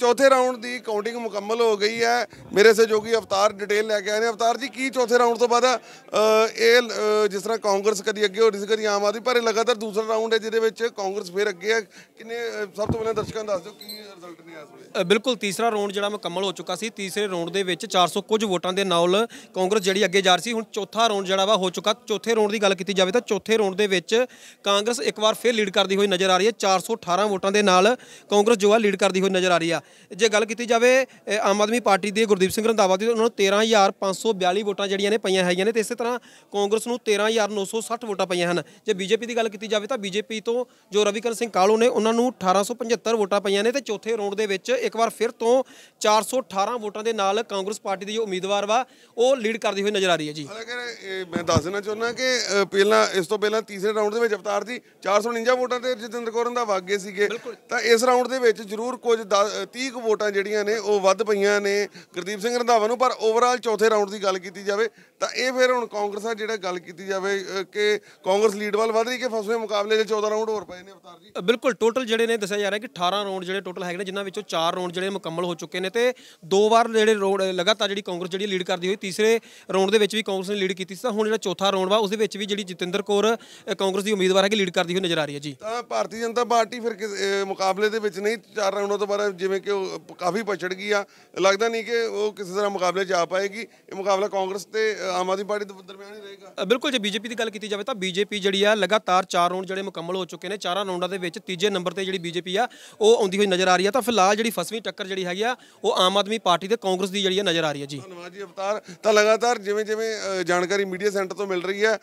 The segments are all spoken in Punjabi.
ਚੌਥੇ ਰਾਉਂਡ ਦੀ ਕਾਊਂਟਿੰਗ ਮੁਕੰਮਲ ਹੋ ਗਈ ਹੈ ਮੇਰੇ ਸਹਿਯੋਗੀ ਅਵਤਾਰ ਡਿਟੇਲ ਲੈ ਕੇ ਆਏ ਨੇ ਅਵਤਾਰ ਜੀ ਕੀ ਚੌਥੇ ਰਾਉਂਡ ਤੋਂ ਬਾਅਦ ਇਹ ਜਿਸ ਤਰ੍ਹਾਂ ਕਾਂਗਰਸ ਕਦੀ ਅੱਗੇ ਹੋ ਰਹੀ ਸੀ ਕਦੀ ਆਮ ਆਦਮੀ ਪਰ ਇਹ ਲਗਾਤਾਰ ਦੂਸਰਾ ਰਾਉਂਡ ਹੈ ਜਿਹਦੇ ਵਿੱਚ ਕਾਂਗਰਸ ਫੇਰ ਅੱਗੇ ਹੈ ਕਿੰਨੇ ਸਭ ਤੋਂ ਪਹਿਲਾਂ ਦਰਸ਼ਕਾਂ ਦੱਸ ਦਿਓ ਕੀ ਰਿਜ਼ਲਟ ਨੇ ਇਸ ਵੇਲੇ ਬਿਲਕੁਲ ਤੀਸਰਾ ਰਾਉਂਡ ਜਿਹੜਾ ਮੁਕੰਮਲ ਹੋ ਚੁੱਕਾ ਸੀ ਤੀਸਰੇ ਰਾਉਂਡ ਦੇ ਵਿੱਚ 400 ਕੁਝ ਵੋਟਾਂ ਦੇ ਨਾਲ ਕਾਂਗਰਸ ਜਿਹੜੀ ਅੱਗੇ ਜਾ ਰਹੀ ਸੀ ਹੁਣ ਚੌਥਾ ਰਾਉਂਡ ਜਿਹੜਾ ਵਾ ਹੋ ਚੁੱਕਾ ਚੌਥੇ ਰਾਉਂਡ ਦੀ ਗੱਲ ਕੀਤੀ ਜਾਵੇ ਤਾਂ ਚੌਥੇ ਰਾਉਂਡ ਦੇ ਵਿੱਚ ਕਾਂਗਰਸ ਇੱਕ ਵਾਰ ਫੇਰ ਲੀਡ ਕਰਦੀ ਹੋਈ ਨਜ਼ਰ ਆ ਰਹੀ ਹੈ 418 ਵੋਟਾਂ ਦੇ ਨਾਲ ਕਾਂਗਰਸ ਜੋ ਆ ਲੀਡ ਕਰਦੀ ਹੋਈ ਨਜ਼ਰ ਆ ਰਹੀ ਹੈ ਆ ਜੇ ਗੱਲ ਕੀਤੀ ਜਾਵੇ ਆਮ ਆਦਮੀ ਪਾਰਟੀ ਦੇ ਗੁਰਦੀਪ ਸਿੰਘ ਰੰਧਾਵਾ ਦੀ ਉਹਨਾਂ ਨੂੰ 13542 ਵੋਟਾਂ ਜਿਹੜੀਆਂ ਨੇ ਪਈਆਂ ਹੈਗੀਆਂ ਨੇ ਤੇ ਇਸੇ ਤਰ੍ਹਾਂ ਕਾਂਗਰਸ ਨੂੰ 13960 ਵੋਟਾਂ ਪਈਆਂ ਹਨ ਜੇ ਬੀਜੇਪੀ ਦੀ ਗੱਲ ਕੀਤੀ ਜਾਵੇ ਤਾਂ ਬੀਜੇਪੀ ਤੋਂ ਜੋ ਰਵੀਕਰਨ ਸਿੰਘ ਕਾਲੋ ਨੇ ਉਹਨਾਂ ਨੂੰ 1875 ਵੋਟਾਂ ਪਈਆਂ ਨੇ ਤੇ ਚੌਥੇ ਰੌਂਡ ਦੇ ਵਿੱਚ ਇੱਕ ਵਾਰ ਫਿਰ ਤੋਂ 418 ਵੋਟਾਂ ਦੇ ਨਾਲ ਕਾਂਗਰਸ ਪਾਰਟੀ ਦੀ ਜੋ ਉਮੀਦਵਾਰ ਵਾ ਉਹ ਲੀਡ ਕਰਦੀ ਹੋਈ ਨਜ਼ਰ ਆ ਰਹੀ ਹੈ ਜੀ ਇਹ ਮੈਂ ਦੱਸ ਦੇਣਾ ਚਾਹੁੰਦਾ ਕਿ ਪਹਿਲਾਂ ਇਸ ਤੋਂ ਪਹਿਲਾਂ ਤੀਸਰੇ ਰਾਊਂਡ ਦੇ ਵਿੱਚ ਅਵਤਾਰ ਜੀ 449 ਵੋਟਾਂ ਤੇ ਜਤਿੰਦਰ ਕੌਰ ਦਾ ਵਾਗ ਗਏ ਸੀਗੇ ਤਾਂ ਇਸ ਰਾਊਂਡ ਦੇ ਵਿੱਚ ਜ਼ਰੂਰ ਕੁਝ 30 ਵੋਟਾਂ ਜਿਹੜੀਆਂ ਨੇ ਉਹ ਵੱਧ ਪਈਆਂ ਨੇ ਗੁਰਦੀਪ ਸਿੰਘ ਰੰਧਾਵਾ ਨੂੰ ਪਰ ਓਵਰਆਲ ਚੌਥੇ ਰਾਊਂਡ ਦੀ ਗੱਲ ਕੀਤੀ ਜਾਵੇ ਤਾਂ ਇਹ ਫਿਰ ਹੁਣ ਕਾਂਗਰਸ ਆ ਜਿਹੜਾ ਗੱਲ ਕੀਤੀ ਜਾਵੇ ਕਿ ਕਾਂਗਰਸ ਲੀਡ ਵੱਲ ਵਧ ਰਹੀ ਕਿ ਫਸਵੇਂ ਮੁਕਾਬਲੇ ਦੇ 14 ਰਾਊਂਡ ਹੋਰ ਪਏ ਨੇ ਅਵਤਾਰ ਜੀ ਬਿਲਕੁਲ ਟੋਟਲ ਜਿਹੜੇ ਨੇ ਦੱਸਿਆ ਜਾ ਰਿਹਾ ਕਿ 18 ਰਾਊਂਡ ਜਿਹੜੇ ਟੋਟਲ ਹੈਗੇ ਨੇ ਜਿਨ੍ਹਾਂ ਵਿੱਚੋਂ 4 ਰਾਊਂਡ ਜਿਹੜੇ ਮੁਕੰਮਲ ਹੋ ਚੁੱਕੇ ਨੇ ਤੇ ਦੋ ਵਾਰ ਜਿਹੜੇ ਲਗਾਤਾਰ ਜਿਹੜੀ ਕਾਂਗਰਸ ਜਿਹੜੀ ਲੀਡ ਕਰਦੀ ਹੋਈ ਤੀਸਰੇ ਰਾਊਂਡ ਦੇ ਵਿੱਚ ਵੀ ਕਾਂਗਰਸ ਨੇ ਲੀਡ ਕੀਤੀ ਸੀ ਤਾਂ ਹੁਣ ਜਿਹੜਾ ਚੌਥਾ ਰੌਂਡ ਵਾ ਉਸ ਦੇ ਵਿੱਚ ਵੀ ਜਿਹੜੀ ਜਤਿੰਦਰ ਕੌਰ ਕਾਂਗਰਸ ਦੀ ਉਮੀਦਵਾਰ ਹੈ ਕਿ ਲੀਡ ਕਰਦੀ ਹੋਈ ਨਜ਼ਰ ਆ ਰਹੀ ਹੈ ਜੀ ਤਾਂ ਭਾਰਤੀ ਜਨਤਾ ਪਾਰਟੀ ਫਿਰ ਮੁਕਾਬਲੇ ਦੇ ਵਿੱਚ ਨਹੀਂ ਚਾਰ ਰਾਉਂਡਾਂ ਤੋਂ ਬਾਅਦ ਜਿਵੇਂ ਕਿ ਉਹ ਕਾਫੀ ਪਛੜ ਗਈ ਆ ਲੱਗਦਾ ਨਹੀਂ ਕਿ ਉਹ ਕਿਸੇ ਤਰ੍ਹਾਂ ਮੁਕਾਬਲੇ 'ਚ ਆ ਪਾਏਗੀ ਇਹ ਮੁਕਾਬਲਾ ਕਾਂਗਰਸ ਤੇ ਆਮ ਆਦਮੀ ਪਾਰਟੀ ਦੇ ਦਰਮਿਆਨ ਹੀ ਰਹੇਗਾ ਬਿਲਕੁਲ ਜੇ ਬੀਜੇਪੀ ਦੀ ਗੱਲ ਕੀਤੀ ਜਾਵੇ ਤਾਂ ਬੀਜੇਪੀ ਜਿਹੜੀ ਆ ਲਗਾਤਾਰ ਚਾਰ ਰੌਂਡ ਜਿਹੜੇ ਮੁਕੰਮਲ ਹੋ ਚੁੱਕੇ ਨੇ ਚਾਰਾਂ ਰੌਂਡਾਂ ਦੇ ਵਿੱਚ ਤੀਜੇ ਨੰਬਰ ਤੇ ਜਿਹੜੀ ਬੀਜੇਪੀ ਆ ਉਹ ਆਉਂਦੀ ਹੋਈ ਨਜ਼ਰ ਆ ਰਹੀ ਆ ਤਾਂ ਫਿਲਹਾਲ ਜਿਹੜੀ ਫਸਵੀਂ ਟੱਕਰ ਜਿਹੜੀ ਹੈਗੀ ਆ ਉਹ ਆਮ ਆਦਮੀ ਪਾਰਟੀ ਤੇ ਕਾਂਗਰਸ ਦੀ ਜਿਹੜੀ ਨਜ਼ਰ ਆ ਰਹੀ ਹੈ ਜੀ ਧੰਨਵਾਦ ਜੀ ਅਵਤਾਰ ਤਾਂ ਲਗਾਤਾਰ ਜਿਵੇਂ ਜਿਵੇਂ ਜਾਣਕਾਰੀ ਜਾਣਕਾਰੀ ਮੀਡੀਆ ਸੈਂਟਰ ਤੋਂ ਮਿਲ ਰਹੀ ਹੈ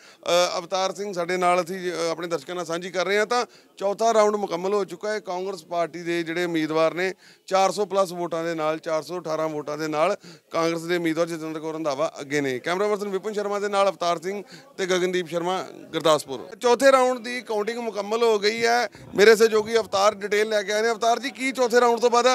ਅਵਤਾਰ ਸਿੰਘ ਸਾਡੇ ਨਾਲ ਅਸੀਂ ਆਪਣੇ ਦਰਸ਼ਕਾਂ ਨਾਲ ਸਾਂਝੀ ਕਰ ਰਹੇ ਹਾਂ ਤਾਂ ਚੌਥਾ ਰਾਉਂਡ ਮੁਕੰਮਲ ਹੋ ਚੁੱਕਾ ਹੈ ਕਾਂਗਰਸ ਪਾਰਟੀ ਦੇ ਜਿਹੜੇ ਉਮੀਦਵਾਰ ਨੇ 400 ਪਲੱਸ ਵੋਟਾਂ ਦੇ ਨਾਲ 418 ਵੋਟਾਂ ਦੇ ਨਾਲ ਕਾਂਗਰਸ ਦੇ ਉਮੀਦਵਾਰ ਜਤਿੰਦਰ ਕੌਰ ਰੰਧਾਵਾ ਅੱਗੇ ਨੇ ਕੈਮਰਾ ਪਰਸਨ ਵਿਪਨ ਸ਼ਰਮਾ ਦੇ ਨਾਲ ਅਵਤਾਰ ਸਿੰਘ ਤੇ ਗਗਨਦੀਪ ਸ਼ਰਮਾ ਗੁਰਦਾਸਪੁਰ ਚੌਥੇ ਰਾਉਂਡ ਦੀ ਕਾਊਂਟਿੰਗ ਮੁਕੰਮਲ ਹੋ ਗਈ ਹੈ ਮੇਰੇ ਸਹਿਯੋਗੀ ਅਵਤਾਰ ਡਿਟੇਲ ਲੈ ਕੇ ਆਏ ਨੇ ਅਵਤਾਰ ਜੀ ਕੀ ਚੌਥੇ ਰਾਉਂਡ ਤੋਂ ਬਾਅਦ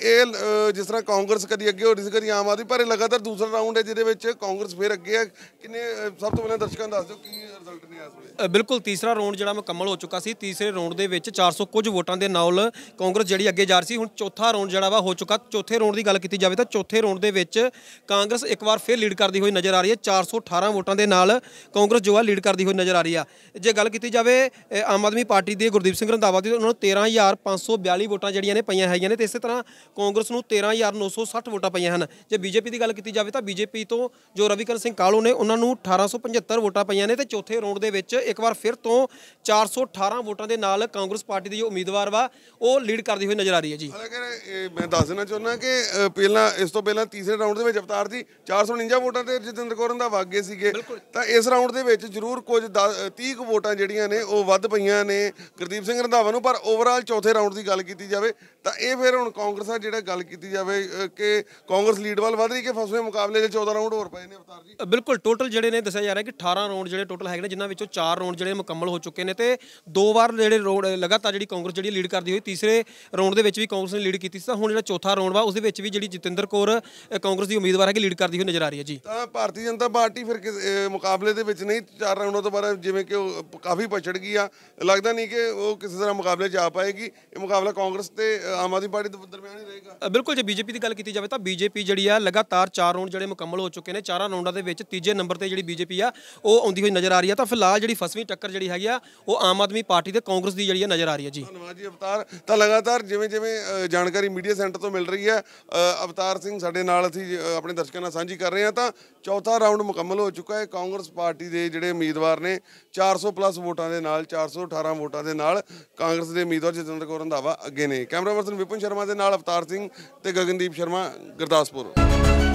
ਇਹ ਜਿਸ ਤਰ੍ਹਾਂ ਕਾਂਗਰਸ ਕਦੀ ਅੱਗੇ ਹੋ ਰਹੀ ਸੀ ਕਦੀ ਆਮ ਆਦਮੀ ਪਰ ਲਗਾਤਾਰ ਦੂਸਰਾ ਰਾਉਂਡ ਹੈ ਜਿਹਦੇ ਵਿੱਚ ਕਾਂਗਰਸ ਫੇਰ ਅੱਗੇ ਹੈ ਕਿੰਨੇ ਸਭ ਤੋਂ ਪਹਿਲਾਂ ਦਰਸ਼ਕਾਂ ਦੱਸ ਦਿਓ ਕੀ ਰਿਜ਼ਲਟ ਨੇ ਇਸ ਵੇਲੇ ਬਿਲਕੁਲ ਤੀਸਰਾ ਰੌਂਡ ਜਿਹੜਾ ਮੁਕੰਮਲ ਹੋ ਚੁੱਕਾ ਸੀ ਤੀਸਰੇ ਰੌਂਡ ਦੇ ਵਿੱਚ 400 ਕੁਝ ਵੋਟਾਂ ਦੇ ਨਾਲ ਕਾਂਗਰਸ ਜਿਹੜੀ ਅੱਗੇ ਜਾ ਰਹੀ ਸੀ ਹੁਣ ਚੌਥਾ ਰੌਂਡ ਜਿਹੜਾ ਵਾ ਹੋ ਚੁੱਕਾ ਚੌਥੇ ਰੌਂਡ ਦੀ ਗੱਲ ਕੀਤੀ ਜਾਵੇ ਤਾਂ ਚੌਥੇ ਰੌਂਡ ਦੇ ਵਿੱਚ ਕਾਂਗਰਸ ਇੱਕ ਵਾਰ ਫੇਰ ਲੀਡ ਕਰਦੀ ਹੋਈ ਨਜ਼ਰ ਆ ਰਹੀ ਹੈ 418 ਵੋਟਾਂ ਦੇ ਨਾਲ ਕਾਂਗਰਸ ਜੋ ਆ ਲੀਡ ਕਰਦੀ ਹੋਈ ਨਜ਼ਰ ਆ ਰਹੀ ਆ ਜੇ ਗੱਲ ਕੀਤੀ ਜਾਵੇ ਆਮ ਆਦਮੀ ਪਾਰਟੀ ਦੇ ਗੁਰਦੀਪ ਸਿੰਘ ਰੰਧਾਵਾ ਦੀ ਉਹਨਾਂ ਨੂੰ 13542 ਵੋਟਾਂ ਜਿਹੜੀਆਂ ਨੇ ਪਈਆਂ ਹੈਗੀਆਂ ਨੇ ਤੇ ਇਸੇ ਤਰ੍ਹਾਂ ਕਾਂਗਰਸ ਨੂੰ 13960 ਵੋਟਾਂ ਪਈਆਂ ਹਨ ਜੇ ਬੀਜੇਪੀ ਦੀ ਗੱਲ ਕੀਤੀ ਜਾਵੇ ਤਾਂ ਬੀਜੇਪੀ ਤੋਂ ਜੋ ਰਵੀਕਰਨ ਸਿੰਘ ਕਾਲੋ ਨੇ ਉਹਨਾਂ ਨੂੰ 1875 ਵੋਟਾਂ ਪਈਆਂ ਨੇ ਤੇ ਚੌਥੇ ਰੌਂਡ ਦੇ ਵਿੱਚ ਇੱਕ ਵਾਰ ਫਿਰ ਤੋਂ 418 ਵੋਟਾਂ ਦੇ ਨਾਲ ਕਾਂਗਰਸ ਪਾਰਟੀ ਦੀ ਜੋ ਉਮੀਦਵਾਰ ਵਾ ਉਹ ਲੀਡ ਕਰਦੀ ਹੋਈ ਨਜ਼ਰ ਆ ਰਹੀ ਹੈ ਜੀ ਹਾਲਾਂਕਿ ਮੈਂ ਦੱਸ ਦੇਣਾ ਚਾਹੁੰਦਾ ਕਿ ਪਹਿਲਾਂ ਇਸ ਤੋਂ ਪਹਿਲਾਂ ਤੀਸਰੇ ਰਾਉਂਡ ਦੇ ਵਿੱਚ ਅਵਤਾਰ ਜੀ 449 ਵੋਟਾਂ ਤੇ ਜਤਿੰਦਰ ਕੌਰ ਦਾ ਵਾਗੇ ਸੀਗੇ ਤਾਂ ਇਸ ਰਾਉਂਡ ਦੇ ਵਿੱਚ ਜ਼ਰੂਰ ਕੁਝ 30 ਵੋਟਾਂ ਜਿਹੜੀਆਂ ਨੇ ਉਹ ਵੱਧ ਪਈਆਂ ਨੇ ਗੁਰਦੀਪ ਸਿੰਘ ਰੰਧਾਵਾ ਨੂੰ ਪਰ ਓਵਰਆਲ ਚੌਥੇ ਰਾਉਂਡ ਦੀ ਗੱਲ ਕੀਤੀ ਜਾਵੇ ਤਾਂ ਇਹ ਫਿਰ ਹੁਣ ਕਾਂਗਰਸ ਆ ਜਿਹੜਾ ਗੱਲ ਕੀਤੀ ਜਾਵੇ ਕਿ ਕਾਂਗਰਸ ਲੀਡ ਵੱਲ ਵਧ ਰਹੀ ਕਿ ਫਸਵੇਂ ਮੁਕਾਬਲੇ ਦੇ 14 ਰਾਉਂਡ ਹੋਰ ਪਏ ਨੇ ਅਵਤਾਰ ਜੀ ਬਿਲਕੁਲ ਬਿਲਕੁਲ ਟੋਟਲ ਜਿਹੜੇ ਨੇ ਦੱਸਿਆ ਜਾ ਰਿਹਾ ਕਿ 18 ਰੌਂਡ ਜਿਹੜੇ ਟੋਟਲ ਹੈਗੇ ਨੇ ਜਿਨ੍ਹਾਂ ਵਿੱਚੋਂ 4 ਰੌਂਡ ਜਿਹੜੇ ਮੁਕੰਮਲ ਹੋ ਚੁੱਕੇ ਨੇ ਤੇ ਦੋ ਵਾਰ ਜਿਹੜੇ ਰੌਂਡ ਲਗਾਤਾਰ ਜਿਹੜੀ ਕਾਂਗਰਸ ਜਿਹੜੀ ਲੀਡ ਕਰਦੀ ਹੋਈ ਤੀਸਰੇ ਰੌਂਡ ਦੇ ਵਿੱਚ ਵੀ ਕਾਂਗਰਸ ਨੇ ਲੀਡ ਕੀਤੀ ਸੀ ਤਾਂ ਹੁਣ ਜਿਹੜਾ ਚੌਥਾ ਰੌਂਡ ਵਾ ਉਸ ਦੇ ਵਿੱਚ ਵੀ ਜਿਹੜੀ ਜਤਿੰਦਰ ਕੌਰ ਕਾਂਗਰਸ ਦੀ ਉਮੀਦਵਾਰ ਹੈ ਕਿ ਲੀਡ ਕਰਦੀ ਹੋਈ ਨਜ਼ਰ ਆ ਰਹੀ ਹੈ ਜੀ ਤਾਂ ਭਾਰਤੀ ਜਨਤਾ ਪਾਰਟੀ ਫਿਰ ਮੁਕਾਬਲੇ ਦੇ ਵਿੱਚ ਨਹੀਂ ਚਾਰ ਰਾਉਂਡਾਂ ਤੋਂ ਬਾਅਦ ਜਿਵੇਂ ਕਿ ਉਹ ਕਾਫੀ ਪਛੜ ਗਈ ਆ ਲੱਗਦਾ ਨਹੀਂ ਕਿ ਉਹ ਕਿਸੇ ਤਰ੍ਹਾਂ ਮੁਕਾਬਲੇ 'ਚ ਆ ਪਾਏਗੀ ਇਹ ਮੁਕਾਬਲਾ ਕਾਂਗਰਸ ਤੇ ਆਮ ਆਦਮੀ ਪਾਰਟੀ ਦੇ ਦਰਮਿਆਨ ਹੀ ਰਹੇਗਾ ਬਿਲਕੁਲ ਜੇ ਬੀਜੇਪੀ ਦੀ ਗੱਲ ਕੀਤੀ ਜਾਵੇ ਤਾਂ ਬੀਜੇਪੀ ਜਿਹੜੀ ਆ ਲਗਾਤਾਰ ਚਾਰ ਰੌਂਡ ਜਿਹੜੇ ਮੁਕੰਮਲ ਹੋ ਚੁੱਕੇ ਨੇ ਚਾਰਾਂ ਰੌਂਡਾਂ ਦੇ ਵਿੱਚ ਤੀਜੇ ਨੰਬਰ ਤੇ ਜਿਹੜੀ ਬੀਜੇਪੀ ਆ ਉਹ ਆਉਂਦੀ ਹੋਈ ਨਜ਼ਰ ਆ ਰਹੀ ਆ ਤਾਂ ਫਿਲਹਾਲ ਜਿਹੜੀ ਫਸਵੀਂ ਟੱਕਰ ਜਿਹੜੀ ਹੈਗੀ ਆ ਉਹ ਆਮ ਆਦਮੀ ਪਾਰਟੀ ਤੇ ਕਾਂਗਰਸ ਦੀ ਜਿਹੜੀ ਆ ਨਜ਼ਰ ਆ ਰਹੀ ਆ ਜੀ ਧੰਨਵਾਦ ਜੀ ਅਵਤਾਰ ਤਾਂ ਲਗਾਤਾਰ ਜਿਵੇਂ ਜਿਵੇਂ ਜਾਣਕਾਰੀ ਮੀਡੀਆ ਸੈਂਟਰ ਤੋਂ ਮਿਲ ਰਹੀ ਆ ਅਵਤਾਰ ਸਿੰਘ ਸਾਡੇ ਨਾਲ ਅਸੀਂ ਆਪਣੇ ਦਰਸ਼ਕਾਂ ਨਾਲ ਸਾਂਝੀ ਕਰ ਰਹੇ ਆ ਤਾਂ ਚੌਥਾ ਰਾਉਂਡ ਮੁਕੰਮਲ ਹੋ ਚੁੱਕਾ ਹੈ ਕਾਂਗਰਸ ਪਾਰਟੀ ਦੇ ਜਿਹੜੇ ਉਮੀਦਵਾਰ ਨੇ 400 ਪਲੱਸ ਵੋਟਾਂ ਦੇ ਨਾਲ 418 ਵੋਟਾਂ ਦੇ ਨਾਲ ਕਾਂਗਰਸ ਦੇ ਉਮੀਦਵਾਰ ਜਤਿੰਦਰ ਕੌਰ ਰੰਧਾਵਾ ਅੱਗੇ ਨੇ ਕੈਮਰਾ ਪਰਸਨ ਵਿਪਨ ਸ਼ਰਮਾ ਦੇ ਨਾਲ ਅਵਤਾਰ ਸਿੰਘ ਤੇ ਗਗਨਦੀਪ ਸ਼ਰਮਾ ਗੁਰਦਾਸਪੁਰ